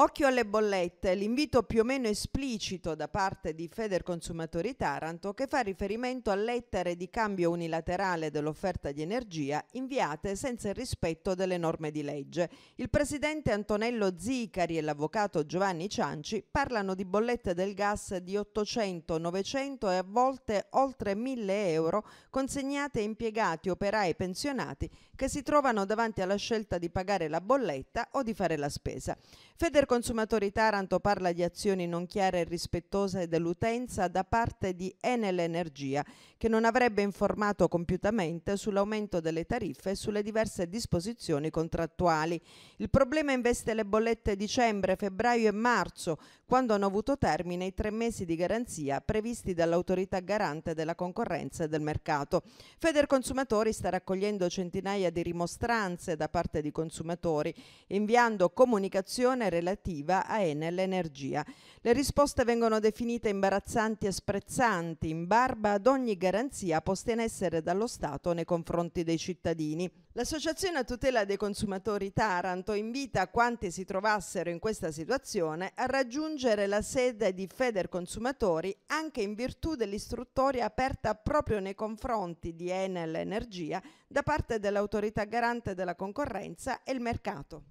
Occhio alle bollette, l'invito più o meno esplicito da parte di Feder Consumatori Taranto che fa riferimento a lettere di cambio unilaterale dell'offerta di energia inviate senza il rispetto delle norme di legge. Il presidente Antonello Zicari e l'avvocato Giovanni Cianci parlano di bollette del gas di 800, 900 e a volte oltre 1000 euro consegnate a impiegati, operai e pensionati che si trovano davanti alla scelta di pagare la bolletta o di fare la spesa. Feder Consumatori Taranto parla di azioni non chiare e rispettose dell'utenza da parte di Enel Energia, che non avrebbe informato compiutamente sull'aumento delle tariffe e sulle diverse disposizioni contrattuali. Il problema investe le bollette dicembre, febbraio e marzo, quando hanno avuto termine i tre mesi di garanzia previsti dall'autorità garante della concorrenza e del mercato. Feder Consumatori sta raccogliendo centinaia di rimostranze da parte di consumatori, inviando comunicazione relativa relativa a Enel Energia. Le risposte vengono definite imbarazzanti e sprezzanti, in barba ad ogni garanzia posta in essere dallo Stato nei confronti dei cittadini. L'Associazione a tutela dei consumatori Taranto invita quanti si trovassero in questa situazione a raggiungere la sede di Feder Consumatori anche in virtù dell'istruttoria aperta proprio nei confronti di Enel Energia da parte dell'autorità garante della concorrenza e il mercato.